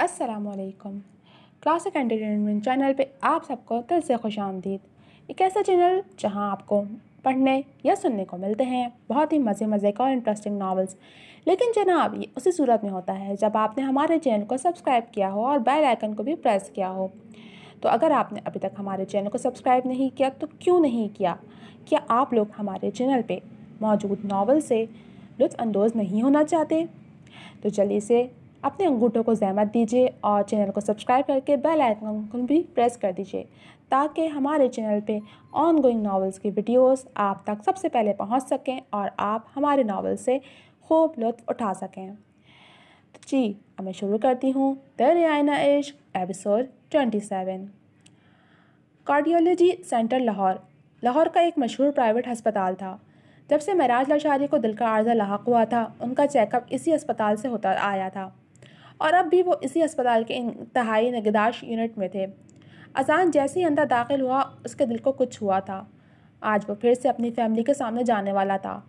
असलकम classic entertainment channel पे आप सबको दिल से खुश आमदीद एक ऐसा चैनल जहां आपको पढ़ने या सुनने को मिलते हैं बहुत ही मज़े मज़े का और इंटरेस्टिंग नावल्स लेकिन जनाब ये उसी सूरत में होता है जब आपने हमारे चैनल को सब्सक्राइब किया हो और बेल आइकन को भी प्रेस किया हो तो अगर आपने अभी तक हमारे चैनल को सब्सक्राइब नहीं किया तो क्यों नहीं किया क्या आप लोग हमारे चैनल पर मौजूद नावल से लुत्फानंदोज़ नहीं होना चाहते तो चलिए इसे अपने अंगूठों को जहमत दीजिए और चैनल को सब्सक्राइब करके बेल आइकन को भी प्रेस कर दीजिए ताकि हमारे चैनल पे ऑन गोइंग नावल्स की वीडियोस आप तक सबसे पहले पहुंच सकें और आप हमारे नावल से खूब लुत्फ उठा सकें तो जी अब मैं शुरू करती हूँ दर आयना इश्क episode twenty seven cardiology centre Lahore Lahore का एक मशहूर प्राइवेट हस्पताल था जब से महराज लाशारी को दिल का आर्जा लाक हुआ था उनका चेकअप इसी अस्पताल से होता आया था और अब भी वो इसी अस्पताल के इंतहाई नगदाश यूनिट में थे अजान जैसे ही अंदर दाखिल हुआ उसके दिल को कुछ हुआ था आज वो फिर से अपनी फैमिली के सामने जाने वाला था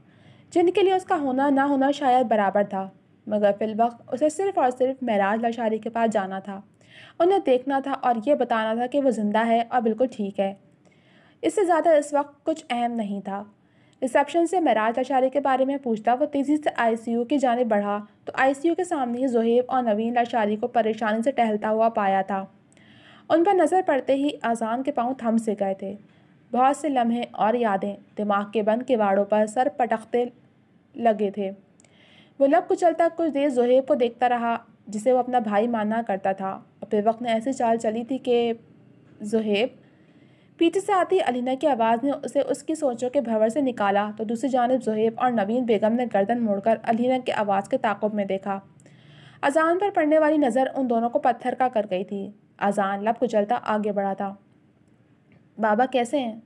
जिनके लिए उसका होना ना होना शायद बराबर था मगर फिलवक्त उसे सिर्फ़ और सिर्फ महराज लाशारी के पास जाना था उन्हें देखना था और ये बताना था कि वो ज़िंदा है और बिल्कुल ठीक है इससे ज़्यादा इस वक्त कुछ अहम नहीं था रिसेप्शन से महराज लाचारी के बारे में पूछता वो तेज़ी से आईसीयू की जाने बढ़ा तो आईसीयू के सामने ही जोहेब और नवीन लाचारी को परेशानी से टहलता हुआ पाया था उन पर नज़र पड़ते ही आज़ान के पाँव थम से गए थे बहुत से लम्हे और यादें दिमाग के बंद किवाड़ों पर सर पटकते लगे थे वो लब कुचलता कुछ देर जोहेब को देखता रहा जिसे वो अपना भाई माना करता था और फिर वक्त ने ऐसी चाल चली थी कि जोहेब पीछे से आती अलीना की आवाज़ ने उसे उसकी सोचों के भंवर से निकाला तो दूसरी जानब जहेब और नवीन बेगम ने गर्दन मोड़कर अलीना की आवाज़ के ताकुब में देखा अजान पर पड़ने वाली नज़र उन दोनों को पत्थर का कर गई थी अजान लब कुचलता आगे बढ़ा था बाबा कैसे हैं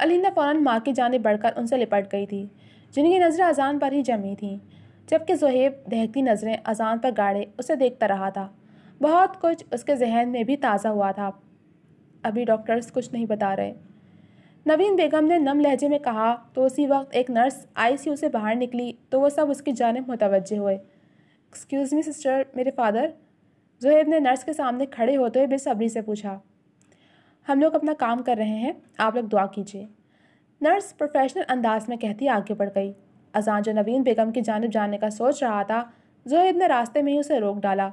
अलीना फ़ौर माँ की जानब बढ़कर उनसे लिपट गई थी जिनकी नज़रें अजान पर ही जमी थीं जबकि जहेब दहकती नज़रें अजान पर गाड़े उसे देखता रहा था बहुत कुछ उसके जहन में भी ताज़ा हुआ था अभी डॉक्टर्स कुछ नहीं बता रहे नवीन बेगम ने नम लहजे में कहा तो उसी वक्त एक नर्स आईसीयू से बाहर निकली तो वो सब उसकी जानब मुतवजह हुए एक्सक्यूज़ मी सिस्टर मेरे फादर जोहेब ने नर्स के सामने खड़े होते हुए बेसब्री से पूछा हम लोग अपना काम कर रहे हैं आप लोग दुआ कीजिए नर्स प्रोफेशनल अंदाज में कहती आगे बढ़ गई अजान जो नवीन बेगम की जानब जाने का सोच रहा था जोहेब ने रास्ते में ही उसे रोक डाला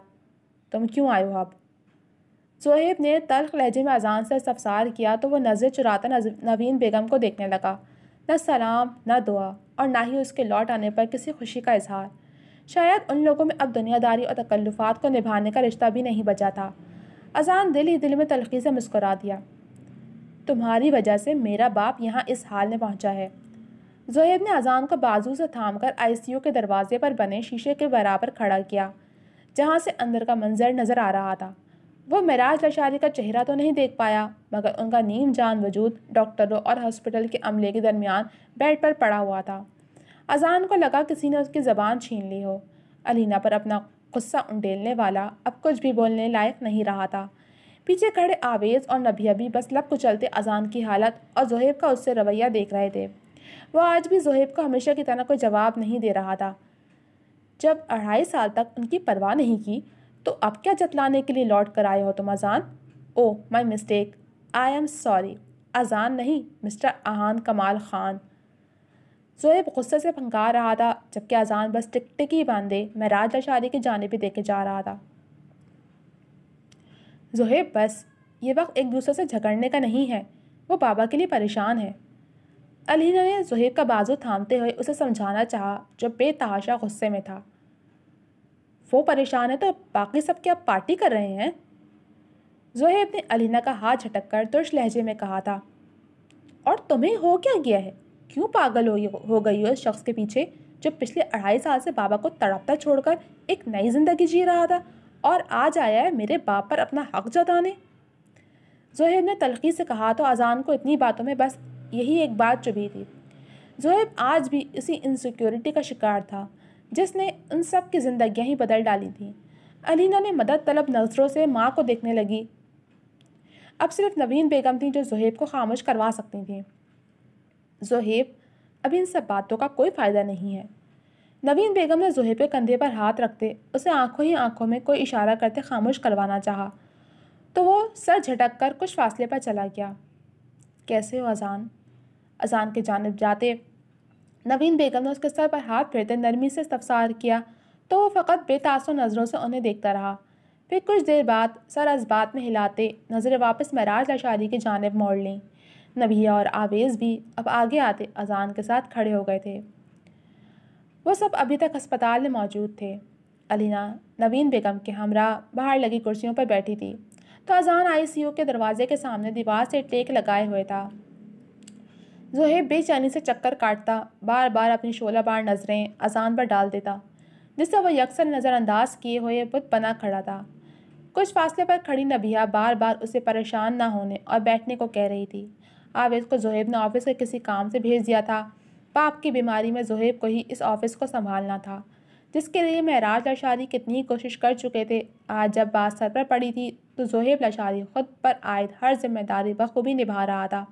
तुम क्यों आए हो आप सोहेब ने तलख लहजे में अजान से सफसार किया तो वह नज़र चुराता नवीन बेगम को देखने लगा न सलाम न दुआ और ना ही उसके लौट आने पर किसी खुशी का इजहार शायद उन लोगों में अब दुनियादारी और तकल्लुफात को निभाने का रिश्ता भी नहीं बचा था अजान दिल ही दिल में तलखी से मुस्कुरा दिया तुम्हारी वजह से मेरा बाप यहाँ इस हाल में पहुँचा है जोहेब ने अजान को बाजू से थाम सी यू के दरवाजे पर बने शीशे के बराबर खड़ा किया जहाँ से अंदर का मंजर नज़र आ रहा था वो महराज लाशारी का चेहरा तो नहीं देख पाया मगर उनका नीम जान वजूद डॉक्टरों और हॉस्पिटल के अमले के दरमियान बेड पर पड़ा हुआ था अजान को लगा किसी ने उसकी ज़बान छीन ली हो अलीना पर अपना गुस्सा उंडेलने वाला अब कुछ भी बोलने लायक नहीं रहा था पीछे खड़े आवेज़ और नभिया भी बस लब कुचलते अजान की हालत और जहेब का उससे रवैया देख रहे थे वह आज भी जहेब को हमेशा की तरह कोई जवाब नहीं दे रहा था जब अढ़ाई साल तक उनकी परवाह नहीं की तो अब क्या जतलाने के लिए लौट कर आए हो तुम Azaan oh my mistake I am sorry Azaan नहीं मिस्टर आहान कमाल ख़ान जोएब गुस्से से फंका रहा था जबकि अजान बस टिक ही बांधे महराज अशारी की जानब भी देखे जा रहा था जोहेब बस ये वक्त एक दूसरे से झगड़ने का नहीं है वो बाबा के लिए परेशान है अली ने जोहेब का बाजू थामते हुए उसे समझाना चाहा जो बेतहाशा गुस्से में था वो परेशान है तो बाकी सब क्या पार्टी कर रहे हैं जोहेब ने अलीना का हाथ झटक कर तुर्श लहजे में कहा था और तुम्हें हो क्या गया है क्यों पागल हो हो गई हो उस शख्स के पीछे जो पिछले अढ़ाई साल से बाबा को तड़पता छोड़कर एक नई ज़िंदगी जी रहा था और आज आया है मेरे बाप पर अपना हक जताने जोहेब ने तलखी से कहा तो अजान को इतनी बातों में बस यही एक बात चुभी थी जोहेब आज भी इसी इनसिक्योरिटी का शिकार था जिसने उन सब की जिंदगियां ही बदल डाली थी अलीना ने मदद तलब नज़रों से माँ को देखने लगी अब सिर्फ नवीन बेगम थी जो जहेब को खामोश करवा सकती थी जहेब अभी इन सब बातों का कोई फ़ायदा नहीं है नवीन बेगम ने जहेब के कंधे पर हाथ रखते उसे आंखों ही आंखों में कोई इशारा करते खामोश करवाना चाहा तो वो सर झटक कर कुछ फासले पर चला गया कैसे हो अजान अजान के जानब जाते नवीन बेगम ने उसके सर पर हाथ फेरते नरमी से इस्तफसार किया तो वो फ़कत बेतासो नज़रों से उन्हें देखता रहा फिर कुछ देर बाद सर अजबात में हिलाते नज़रें वापस महराज अशारी की जानब मोड़ लीं नबिया और आवेज़ भी अब आगे आते अजान के साथ खड़े हो गए थे वो सब अभी तक अस्पताल में मौजूद थे अलीना नवीन बेगम के हमरा बाहर लगी कुर्सियों पर बैठी थी तो अजान आईसीयू के दरवाजे के सामने दीवार से टेक लगाए हुए था जोहेब बेचैनी से चक्कर काटता बार बार अपनी शोला बार नज़रें अजान पर डाल देता जिससे वह यकसर नज़रअंदाज किए हुए बुत बना खड़ा था कुछ फासले पर खड़ी नबिया बार बार उसे परेशान ना होने और बैठने को कह रही थी आवेद को जोहेब ने ऑफिस के किसी काम से भेज दिया था पाप की बीमारी में जोहेब को ही इस ऑफिस को संभालना था जिसके लिए महराज लशारी कितनी कोशिश कर चुके थे आज जब बात सर पर पड़ी थी तो जोहेब लशारी खुद पर आयद हर जिम्मेदारी बखूबी निभा रहा था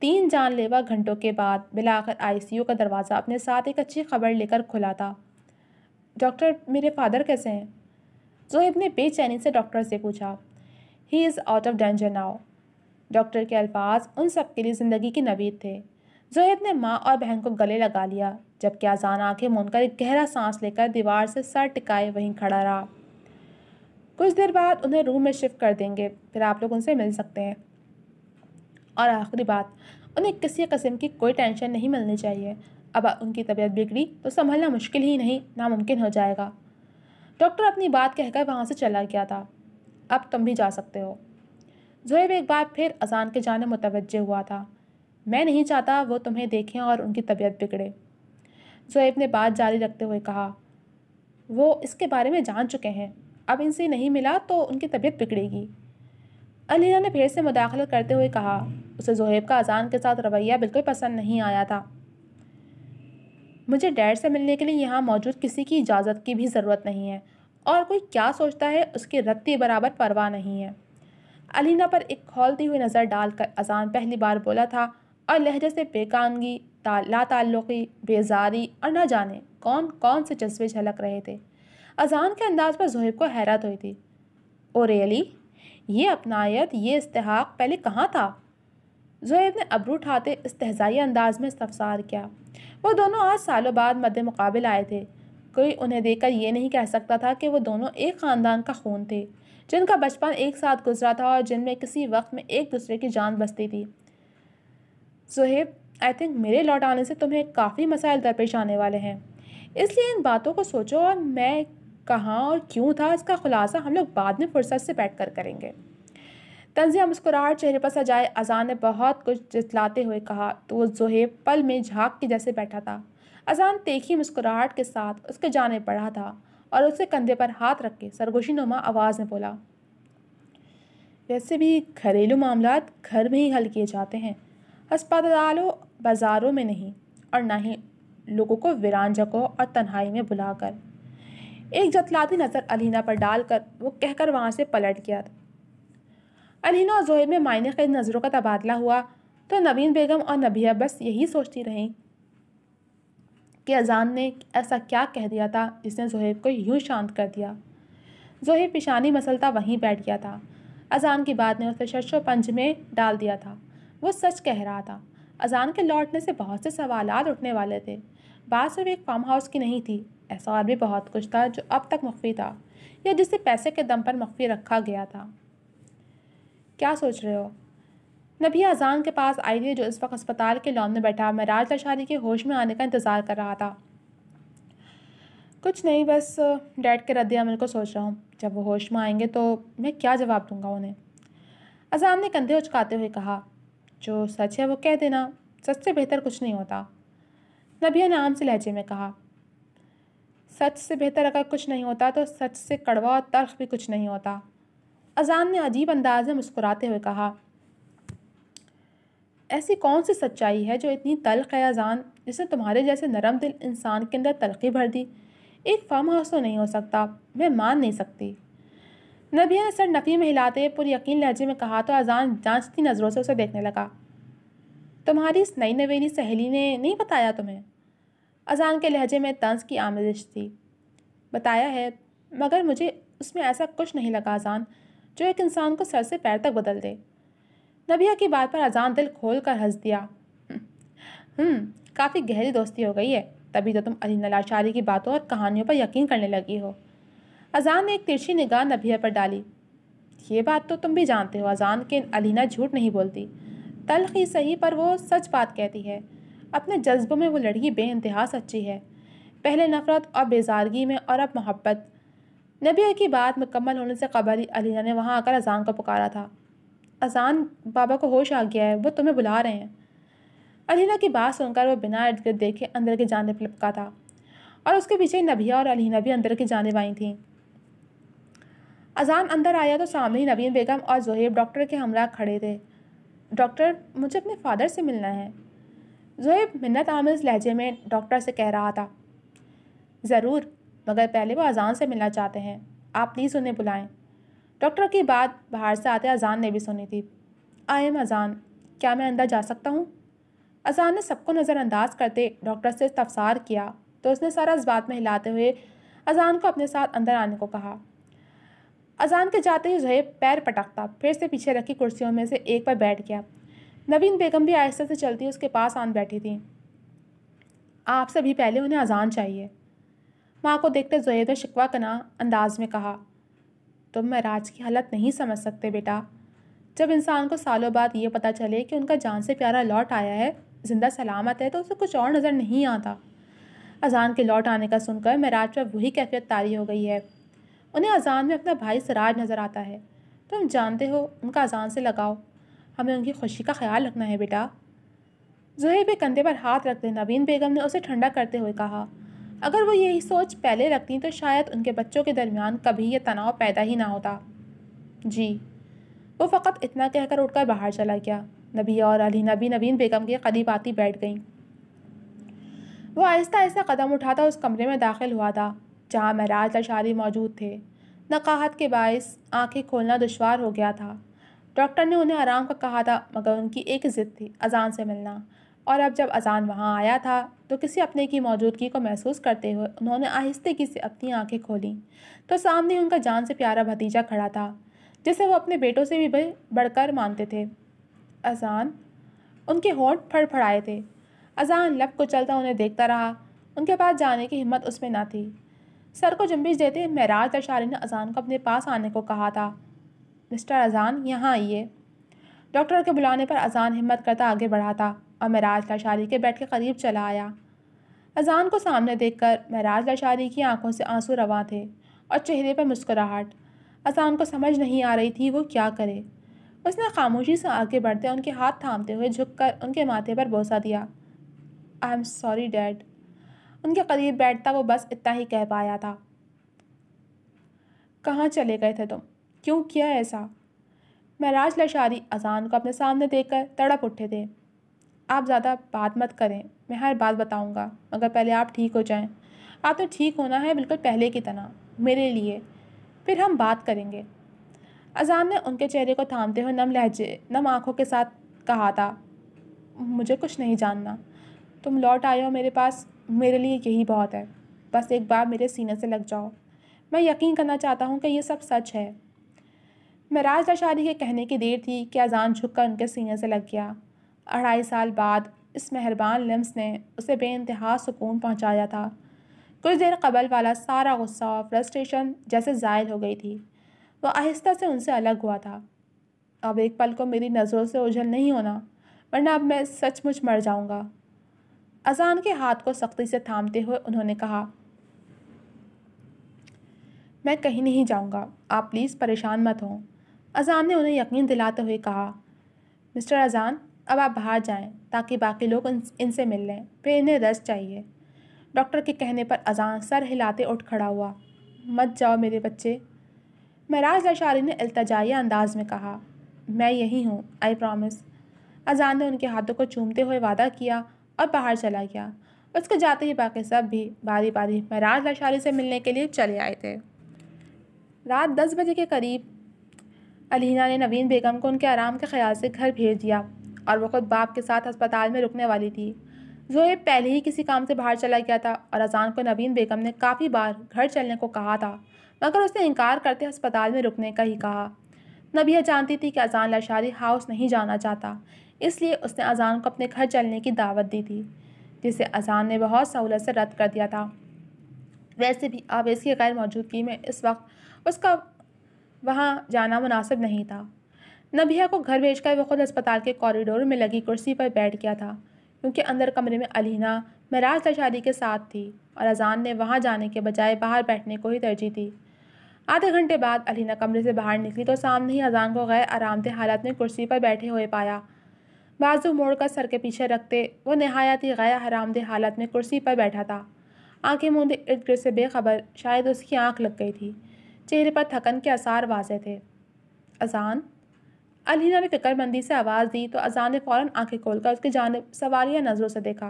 तीन जानलेवा घंटों के बाद मिलाकर आईसीयू का दरवाज़ा अपने साथ एक अच्छी खबर लेकर खुला था डॉक्टर मेरे फादर कैसे हैं जोहेब ने बेचैनी से डॉक्टर से पूछा he is out of danger now doctor के अल्फाज उन सब के लिए ज़िंदगी की नवीद थे जोहेब ने माँ और बहन को गले लगा लिया जबकि आजान आँखें मूनकर एक गहरा सांस लेकर दीवार से सर टिकाए वहीं खड़ा रहा कुछ देर बाद उन्हें रूम में शिफ्ट कर देंगे फिर आप लोग उनसे मिल सकते हैं और आखिरी बात उन्हें किसी कस्म की कोई टेंशन नहीं मिलनी चाहिए अब उनकी तबीयत बिगड़ी तो संभलना मुश्किल ही नहीं नामुमकिन हो जाएगा डॉक्टर अपनी बात कहकर वहाँ से चला गया था अब तुम भी जा सकते हो जोहेब एक बार फिर अजान के जाने मुतवजह हुआ था मैं नहीं चाहता वो तुम्हें देखें और उनकी तबीयत बिगड़े जोहेब ने बात जारी रखते हुए कहा वो इसके बारे में जान चुके हैं अब इनसे नहीं मिला तो उनकी तबीयत बिगड़ेगी अलीना ने फिर से मुदाखलत करते हुए कहा उसे जोहेब का अजान के साथ रवैया बिल्कुल पसंद नहीं आया था मुझे डैड से मिलने के लिए यहाँ मौजूद किसी की इजाज़त की भी ज़रूरत नहीं है और कोई क्या सोचता है उसकी रत्ती बराबर परवाह नहीं है अलीना पर एक खोलती हुई नज़र डालकर अजान पहली बार बोला था और लहजे से बेकानगी लाताल्लुकी बेजारी और न जाने कौन कौन से जज्बे झलक रहे थे अजान के अंदाज पर जहेब को हैरत हुई थी ओ रेली ये अपनायत ये इस्तेहाक पहले कहाँ था जुहैब ने अबरू उठाते इस तहजाई अंदाज में इस्तफसार किया वो दोनों आज सालों बाद मद मुकाबल आए थे कोई उन्हें देखकर यह नहीं कह सकता था कि वो दोनों एक ख़ानदान का खून थे जिनका बचपन एक साथ गुजरा था और जिनमें किसी वक्त में एक दूसरे की जान बसती थी जोहेब आई थिंक मेरे लौट आने से तुम्हें काफ़ी मसाइल दरपेश आने वाले हैं इसलिए इन बातों को सोचो और मैं कहाँ और क्यों था इसका खुलासा हम लोग बाद में फुर्सत से बैठ कर करेंगे तंजिया मुस्कुराहट चेहरे पर सजाए अज़ा ने बहुत कुछ जितलाते हुए कहा तो वो जोहेब पल में झाँक के जैसे बैठा था अजान तेखी मुस्कुराहट के साथ उसके जाने पड़ा था और उसके कंधे पर हाथ रख के सरगोशी नुमा आवाज़ में बोला वैसे भी घरेलू मामला घर में ही हल किए जाते हैं अस्पतालों बाज़ारों में नहीं और ना ही लोगों को वीरान जगहों और तन्हाई में बुलाकर एक जतलाती नज़र अलीना पर डालकर वो कहकर वहाँ से पलट गया अलीना और जोहेब में मायने कई नज़रों का तबादला हुआ तो नवीन बेगम और नबिया बस यही सोचती रहीं कि अजान ने ऐसा क्या कह दिया था जिसने जोहेब को यूं शांत कर दिया जोहेब पिशानी मसलता वहीं बैठ गया था अजान की बात ने उसे शशो पंज में डाल दिया था वो सच कह रहा था अजान के लौटने से बहुत से सवाल उठने वाले थे बात सिर्फ एक फार्म हाउस की नहीं थी ऐसा और भी बहुत कुछ था जो अब तक मख्फी था या जिसे पैसे के दम पर मख्फी रखा गया था क्या सोच रहे हो नबी अजान के पास आई थी जो इस वक्त अस्पताल के लॉन में बैठा महराज लाशारी के होश में आने का इंतज़ार कर रहा था कुछ नहीं बस डैड के रद्द अमल को सोच रहा हूँ जब वो होश में आएंगे तो मैं क्या जवाब दूंगा उन्हें अजान ने कंधे उचकाते हुए कहा जो सच है वो कह देना सच से बेहतर कुछ नहीं होता नबिया ने आम से लहजे में कहा सच से बेहतर अगर कुछ नहीं होता तो सच से कड़वा और तर्क भी कुछ नहीं होता अजान ने अजीब अंदाज में मुस्कुराते हुए कहा ऐसी कौन सी सच्चाई है जो इतनी तलख है अजान जिसने तुम्हारे जैसे नरम दिल इंसान के अंदर तलखी भर दी एक फार्म हाउस तो नहीं हो सकता मैं मान नहीं सकती नबिया ने सर नफ़ी में हिलाते पूरी यकीन लहजे में कहा तो अजान जांचती नज़रों से उसे देखने लगा तुम्हारी इस नई नवेली सहेली ने नहीं बताया तुम्हें अजान के लहजे में तंज की आमदिश थी बताया है मगर मुझे उसमें ऐसा कुछ नहीं लगा अजान जो एक इंसान को सर से पैर तक बदल दे नबिया की बात पर अजान दिल खोल कर हंस दिया हम्म, हम्म, काफ़ी गहरी दोस्ती हो गई है तभी तो तुम अली नलाशारी की बातों और कहानियों पर यकीन करने लगी हो अजान ने एक तिरछी निगाह नबिया पर डाली ये बात तो तुम भी जानते हो अजान के अलीना झूठ नहीं बोलती तलख ही सही पर वो सच बात कहती है अपने जज्बों में वो लड़की बेानतहा सच्ची है पहले नफ़रत और बेजारगी में और अब मोहब्बत नबिया की बात मुकम्मल होने से कबल अलीना ने वहाँ आकर अजान को पुकारा था अजान बाबा को होश आ गया है वो तुम्हें बुला रहे हैं अलीना की बात सुनकर वह बिना इर्द गिर्द देखे अंदर की पर लपका था और उसके पीछे नबिया और अलीना भी अंदर की जानेब आई थीं अजान अंदर आया तो सामने ही नबीन बेगम और जहेब डॉक्टर के हमला खड़े थे डॉक्टर मुझे अपने फादर से मिलना है जहेब मिन्नत आमिज लहजे में डॉक्टर से कह रहा था ज़रूर मगर पहले वो अजान से मिलना चाहते हैं आप प्लीज़ उन्हें बुलाएं डॉक्टर की बात बाहर से आते अजान ने भी सुनी थी आई एम अजान क्या मैं अंदर जा सकता हूँ अजान ने सबको नज़रअंदाज करते डॉक्टर से तफसार किया तो उसने सारा इस बात में हिलाते हुए अजान को अपने साथ अंदर आने को कहा अजान के जाते ही जहेब पैर पटकता फिर से पीछे रखी कुर्सियों में से एक पर बैठ गया नवीन बेगम भी आहिस्ता से चलती उसके पास आन बैठी थी आपसे भी पहले उन्हें अजान चाहिए माँ को देखते जोहेब शिकवा कना अंदाज में कहा तुम महराज की हालत नहीं समझ सकते बेटा जब इंसान को सालों बाद ये पता चले कि उनका जान से प्यारा लौट आया है ज़िंदा सलामत है तो उसे कुछ और नज़र नहीं आता अजान के लौट आने का सुनकर महराज पर वही कैफियत तारी हो गई है उन्हें अजान में अपना भाई सराज नज़र आता है तुम जानते हो उनका अजान से लगाओ हमें उनकी खुशी का ख्याल रखना है बेटा जोहेब के कंधे पर हाथ रखते नवीन बेगम ने उसे ठंडा करते हुए कहा अगर वो यही सोच पहले रखती तो शायद उनके बच्चों के दरमियान कभी यह तनाव पैदा ही ना होता जी वो फ़कत इतना कहकर उठकर बाहर चला गया नबिया और अली नबी नबीन बेगम के करीब आती बैठ गईं वो आहिस्ता आहिस्ता कदम उठाता उस कमरे में दाखिल हुआ था जहाँ महराज अशारी मौजूद थे नकाहत के बायस आंखें खोलना दुशवार हो गया था डॉक्टर ने उन्हें आराम का कहा था मगर उनकी एक ज़िद थी अजान से मिलना और अब जब अजान वहाँ आया था तो किसी अपने की मौजूदगी को महसूस करते हुए उन्होंने आहिस्ते से अपनी आंखें खोली तो सामने उनका जान से प्यारा भतीजा खड़ा था जिसे वो अपने बेटों से भी बढ़कर मानते थे अजान उनके होंठ फड़फड़ाए थे अजान लब को चलता उन्हें देखता रहा उनके पास जाने की हिम्मत उसमें ना थी सर को जुम्बिश देते महराज दशारी ने अजान को अपने पास आने को कहा था मिस्टर अजान यहाँ आइए डॉक्टर के बुलाने पर अजान हिम्मत करता आगे बढ़ा था और महराज लाशारी के बैठ के करीब चला आया अजान को सामने देखकर महराज लाशारी की आंखों से आंसू रवा थे और चेहरे पर मुस्कुराहट अजान को समझ नहीं आ रही थी वो क्या करे उसने खामोशी से आगे बढ़ते उनके हाथ थामते हुए झुककर उनके माथे पर बोसा दिया आई एम सॉरी डैड उनके करीब बैठता वो बस इतना ही कह पाया था कहाँ चले गए थे तुम क्यों किया ऐसा महराज लशारी अजान को अपने सामने देखकर तड़प उठे थे आप ज़्यादा बात मत करें मैं हर बात बताऊँगा मगर पहले आप ठीक हो आप तो ठीक होना है बिल्कुल पहले की तरह मेरे लिए फिर हम बात करेंगे अजान ने उनके चेहरे को थामते हुए नम लहजे नम आँखों के साथ कहा था मुझे कुछ नहीं जानना तुम लौट आए हो मेरे पास मेरे लिए यही बहुत है बस एक बार मेरे सीने से लग जाओ मैं यकीन करना चाहता हूँ कि यह सब सच है महराज लाशारी के कहने की देर थी कि अजान झुक कर उनके सीने से लग गया अढ़ाई साल बाद इस मेहरबान लम्स ने उसे बेानतहा सुकून पहुँचाया था कुछ देर कबल वाला सारा गुस्सा और फ्रस्ट्रेशन जैसे ज़ायल हो गई थी वह आहिस्ता से उनसे अलग हुआ था अब एक पल को मेरी नज़रों से ओझल नहीं होना वरना अब मैं सचमुच मर जाऊँगा अजान के हाथ को सख्ती से थामते हुए उन्होंने कहा मैं कहीं नहीं जाऊँगा आप प्लीज़ परेशान मत हों अजान ने उन्हें यकीन दिलाते हुए कहा मिस्टर अजान अब आप बाहर जाएं ताकि बाकी लोग इनसे मिल लें फिर इन्हें रस चाहिए डॉक्टर के कहने पर अजान सर हिलाते उठ खड़ा हुआ मत जाओ मेरे बच्चे महराज लाशारी ने अल्तजाया अंदाज में कहा मैं यही हूँ आई प्रॉमिस अजान ने उनके हाथों को चूमते हुए वादा किया और बाहर चला गया उसके जाते ही बाकी सब भी बारी बारी महराज लाशारी से मिलने के लिए चले आए थे रात दस बजे के करीब अलीना ने नवीन बेगम को उनके आराम के ख्याल से घर भेज दिया और वह खुद बाप के साथ अस्पताल में रुकने वाली थी जोहेब पहले ही किसी काम से बाहर चला गया था और अजान को नवीन बेगम ने काफ़ी बार घर चलने को कहा था मगर उसने इनकार करते अस्पताल में रुकने का ही कहा नबिया जानती थी कि अजान लाशारी हाउस नहीं जाना चाहता इसलिए उसने अजान को अपने घर चलने की दावत दी थी जिसे अजान ने बहुत सहूलत से रद्द कर दिया था वैसे भी अब इसकी गैर मौजूदगी में इस वक्त उसका वहाँ जाना मुनासिब नहीं था नबिया को घर भेजकर वह खुद अस्पताल के कॉरिडोर में लगी कुर्सी पर बैठ गया था क्योंकि अंदर कमरे में अलीना महराज शादी के साथ थी और अजान ने वहाँ जाने के बजाय बाहर बैठने को ही तरजीह दी आधे घंटे बाद अलीना कमरे से बाहर निकली तो सामने ही अजान को गैर आरामदेह हालत में कुर्सी पर बैठे हुए पाया बाजू मोड़कर सर के पीछे रखते वो नहायत ही गैर आरामदेह हालत में कुर्सी पर बैठा था आंखें मूंदे इर्द गिर्द से बेखबर शायद उसकी आंख लग गई थी चेहरे पर थकन के आसार वाजे थे अजान अली ने फिक्रमंदी से आवाज़ दी तो अजान ने फ़ौरन खोल खोलकर उसकी जानब सवालिया नज़रों से देखा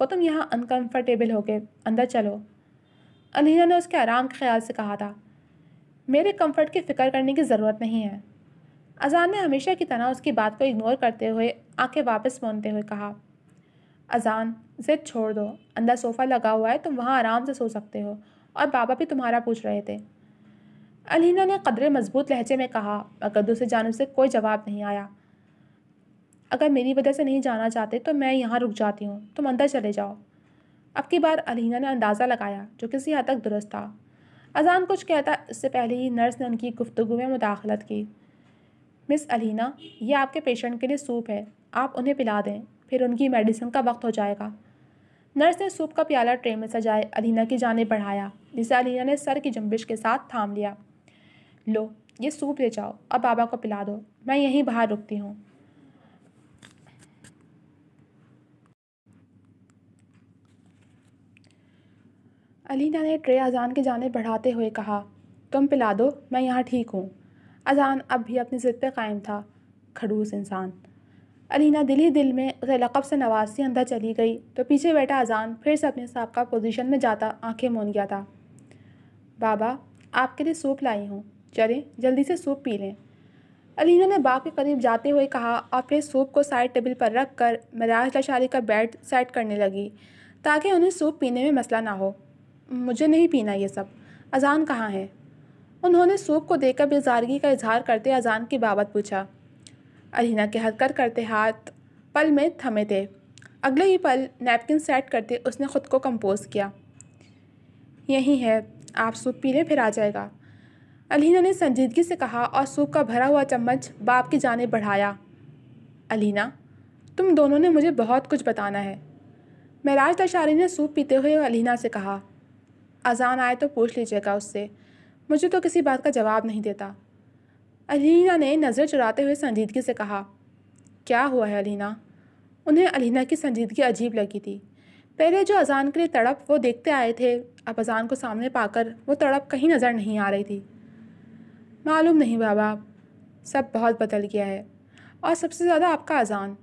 वो तुम यहाँ अनकम्फर्टेबल हो गए अंदर चलो अलहिना ने उसके आराम के ख्याल से कहा था मेरे कम्फर्ट की फ़िक्र करने की ज़रूरत नहीं है अजान ने हमेशा की तरह उसकी बात को इग्नोर करते हुए आंखें वापस मोनते हुए कहा अजान ज़िद छोड़ दो अंदर सोफ़ा लगा हुआ है तुम वहाँ आराम से सो सकते हो और बाबा भी तुम्हारा पूछ रहे थे अलहिना ने कदरे मजबूत लहजे में कहा मगर दूसरी जानब से कोई जवाब नहीं आया अगर मेरी वजह से नहीं जाना चाहते तो मैं यहाँ रुक जाती हूँ तुम अंदर चले जाओ अब की बार अलहिना ने अंदाज़ा लगाया जो किसी हद तक दुरुस्त था अजान कुछ कहता इससे पहले ही नर्स ने उनकी गुफ्तु में मुदाखलत की मिस अलहिना ये आपके पेशेंट के लिए सूप है आप उन्हें पिला दें फिर उनकी मेडिसिन का वक्त हो जाएगा नर्स ने सूप का प्याला ट्रे में सजाए अलीना की जाने बढ़ाया जिसे अलीना ने सर की जम्बिश के साथ थाम लिया लो ये सूप ले जाओ अब बाबा को पिला दो मैं यहीं बाहर रुकती हूँ अलीना ने ट्रे अजान के जाने बढ़ाते हुए कहा तुम पिला दो मैं यहाँ ठीक हूँ अजान अब भी अपनी ज़िद पर कायम था खड़ूस इंसान अलीना दिल ही दिल में उसे लकब से नवाज अंदर चली गई तो पीछे बैठा अजान फिर से अपने सबका पोजीशन में जाता आंखें मून गया था बाबा आपके लिए सूप लाई हूँ चलें जल्दी से सूप पी लें अलीना ने बाग के करीब जाते हुए कहा और फिर सूप को साइड टेबल पर रख कर मराज लाशारी का बेड सेट करने लगी ताकि उन्हें सूप पीने में मसला ना हो मुझे नहीं पीना ये सब अजान कहाँ है उन्होंने सूप को देकर बेजारगी का इजहार करते अजान की बाबत पूछा अलीना के हरकत करते हाथ पल में थमे थे अगले ही पल नैपकिन सेट करते उसने ख़ुद को कंपोज किया यही है आप सूप पी लें फिर आ जाएगा अलीना ने संजीदगी से कहा और सूप का भरा हुआ चम्मच बाप की जाने बढ़ाया अलीना तुम दोनों ने मुझे बहुत कुछ बताना है महराज दशारी ने सूप पीते हुए अलीना से कहा अजान आए तो पूछ लीजिएगा उससे मुझे तो किसी बात का जवाब नहीं देता अलीना ने नज़र चुराते हुए संजीदगी से कहा क्या हुआ है अलीना उन्हें अलीना की संजीदगी अजीब लगी थी पहले जो अजान के लिए तड़प वो देखते आए थे अब अजान को सामने पाकर वो तड़प कहीं नज़र नहीं आ रही थी मालूम नहीं बाबा सब बहुत बदल गया है और सबसे ज़्यादा आपका अजान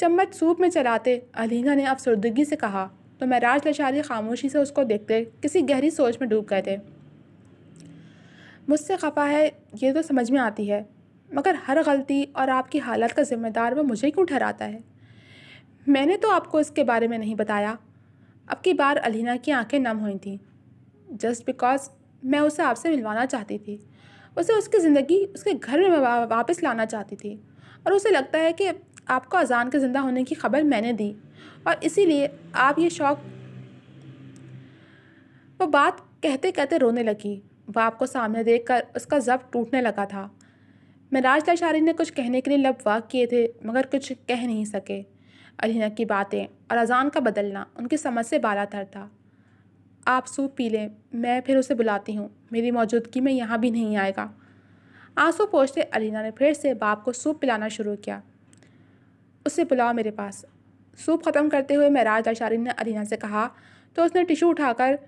चम्मच सूप में चलाते अलीना ने अफसरदगी से कहा तो मैं लशारी खामोशी से उसको देखते किसी गहरी सोच में डूब गए थे मुझसे खफा है ये तो समझ में आती है मगर हर गलती और आपकी हालत का ज़िम्मेदार वो मुझे क्यों ठहराता है मैंने तो आपको इसके बारे में नहीं बताया अब की बार अलीना की आंखें नम हुई थीं जस्ट बिकॉज मैं उसे आपसे मिलवाना चाहती थी उसे उसकी ज़िंदगी उसके घर में वापस लाना चाहती थी और उसे लगता है कि आपको अजान के ज़िंदा होने की खबर मैंने दी और इसीलिए आप ये शौक वो बात कहते कहते रोने लगी बाप को सामने देख कर उसका जब टूटने लगा था महराज लाशारी ने कुछ कहने के लिए लब वाक किए थे मगर कुछ कह नहीं सके अलीना की बातें और अजान का बदलना उनकी समझ से बाला तर था आप सूप पी लें मैं फिर उसे बुलाती हूँ मेरी मौजूदगी में यहाँ भी नहीं आएगा आंसू पोछते अलीना ने फिर से बाप को सूप पिलाना शुरू किया उसे बुलाओ मेरे पास सूप ख़त्म करते हुए महराज अशारी ने अलीना से कहा तो उसने टिशू उठाकर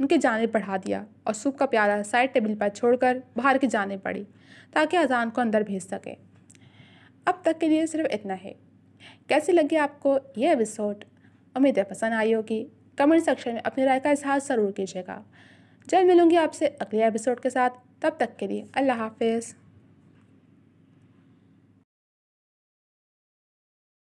उनके जाने बढ़ा दिया और सूप का प्याला साइड टेबल पर छोड़कर बाहर की जाने पड़ी ताकि अजान को अंदर भेज सके अब तक के लिए सिर्फ इतना है कैसी लगी आपको ये एपिसोड उम्मीद है पसंद आई होगी कमेंट सेक्शन में अपनी राय का इजहार ज़रूर कीजिएगा जल्द मिलूंगी आपसे अगले एपिसोड के साथ तब तक के लिए अल्लाह हाफिज़